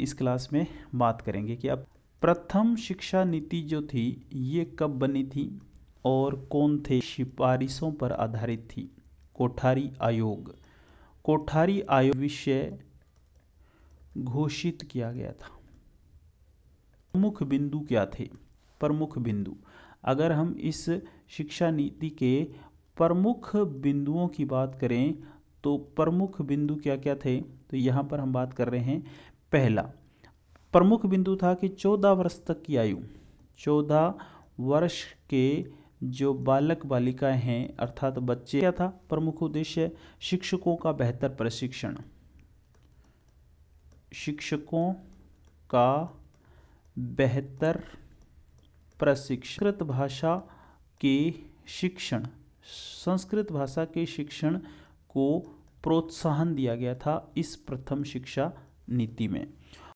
इस क्लास में बात करेंगे कि अब प्रथम शिक्षा नीति जो थी ये कब बनी थी और कौन थे सिफारिशों पर आधारित थी कोठारी आयोग कोठारी आयोग विषय घोषित किया गया था प्रमुख बिंदु क्या थे प्रमुख बिंदु अगर हम इस शिक्षा नीति के प्रमुख बिंदुओं की बात करें तो प्रमुख बिंदु क्या क्या थे तो यहाँ पर हम बात कर रहे हैं पहला प्रमुख बिंदु था कि चौदह वर्ष तक की आयु चौदह वर्ष के जो बालक बालिकाएं हैं अर्थात बच्चे क्या था प्रमुख उद्देश्य शिक्षकों का बेहतर प्रशिक्षण शिक्षकों का बेहतर प्रशिक्षित भाषा के शिक्षण संस्कृत भाषा के शिक्षण को प्रोत्साहन दिया गया था इस प्रथम शिक्षा नीति में